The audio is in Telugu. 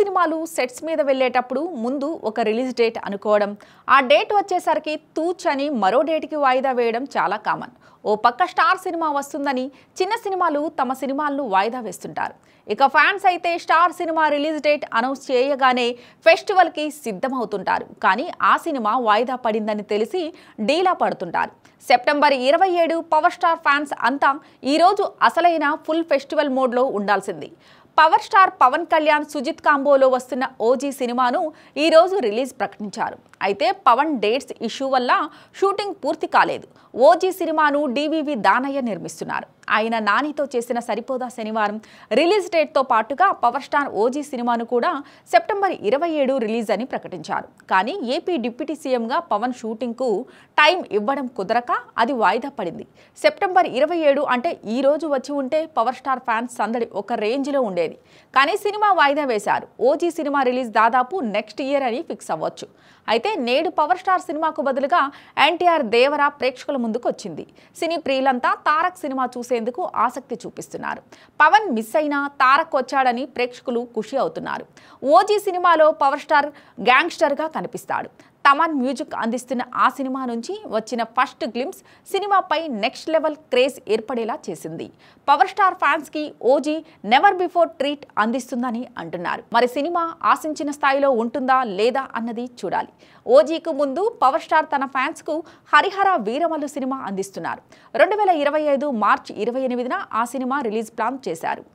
సినిమాలు సెట్స్ మీద వెళ్ళేటప్పుడు ముందు ఒక రిలీజ్ డేట్ అనుకోవడం ఆ డేట్ వచ్చేసరికి తూచ్ అని మరో డేట్కి వాయిదా వేయడం చాలా కామన్ ఓ పక్క స్టార్ సినిమా వస్తుందని చిన్న సినిమాలు తమ సినిమాలను వాయిదా వేస్తుంటారు ఇక ఫ్యాన్స్ అయితే star cinema release date announce చేయగానే ఫెస్టివల్కి సిద్ధమవుతుంటారు కానీ ఆ సినిమా వాయిదా పడిందని తెలిసి డీలా పడుతుంటారు సెప్టెంబర్ ఇరవై ఏడు పవర్ స్టార్ ఫ్యాన్స్ అంతా ఈరోజు అసలైన ఫుల్ ఫెస్టివల్ మోడ్లో ఉండాల్సింది పవర్ స్టార్ పవన్ కళ్యాణ్ సుజిత్ కాంబోలో వస్తున్న ఓజీ సినిమాను ఈరోజు రిలీజ్ ప్రకటించారు అయితే పవన్ డేట్స్ ఇష్యూ వల్ల షూటింగ్ పూర్తి కాలేదు ఓజీ సినిమాను డివివి దానయ్య నిర్మిస్తున్నారు ఆయన నానితో చేసిన సరిపోదా శనివారం రిలీజ్ డేట్తో పాటుగా పవర్ స్టార్ ఓజీ సినిమాను కూడా సెప్టెంబర్ ఇరవై ఏడు రిలీజ్ అని ప్రకటించారు కానీ ఏపీ డిప్యూటీ సీఎంగా పవన్ షూటింగ్కు టైం ఇవ్వడం కుదరక అది వాయిదా పడింది సెప్టెంబర్ ఇరవై ఏడు అంటే ఈ రోజు వచ్చి ఉంటే పవర్ స్టార్ ఫ్యాన్స్ సందడి ఒక రేంజ్లో ఉండేది ఉండేది కానీ సినిమా వాయిదా వేశారు ఓజీ సినిమా రిలీజ్ దాదాపు నెక్స్ట్ ఇయర్ అని ఫిక్స్ అవ్వచ్చు అయితే నేడు పవర్ స్టార్ సినిమాకు బదులుగా ఎన్టీఆర్ దేవరా ప్రేక్షకుల ముందుకు వచ్చింది సినీ ప్రియులంతా తారక్ సినిమా చూసేందుకు ఆసక్తి చూపిస్తున్నారు పవన్ మిస్ అయినా తారక్ వచ్చాడని ప్రేక్షకులు ఖుషి అవుతున్నారు ఓజీ సినిమాలో పవర్ స్టార్ గ్యాంగ్స్టర్గా కనిపిస్తాడు తమన్ మ్యూజిక్ అందిస్తున్న ఆ సినిమా నుంచి వచ్చిన ఫస్ట్ గ్లిమ్స్ సినిమాపై నెక్స్ట్ లెవెల్ క్రేజ్ ఏర్పడేలా చేసింది పవర్ స్టార్ ఫ్యాన్స్కి ఓజీ నెవర్ బిఫోర్ ట్రీట్ అందిస్తుందని అంటున్నారు మరి సినిమా ఆశించిన స్థాయిలో ఉంటుందా లేదా అన్నది చూడాలి ఓజీకు ముందు పవర్ స్టార్ తన ఫ్యాన్స్కు హరిహర వీరమల్లు సినిమా అందిస్తున్నారు రెండు వేల ఇరవై ఐదు మార్చి ఇరవై ఎనిమిదిన ఆ సినిమా రిలీజ్ ప్లాన్ చేశారు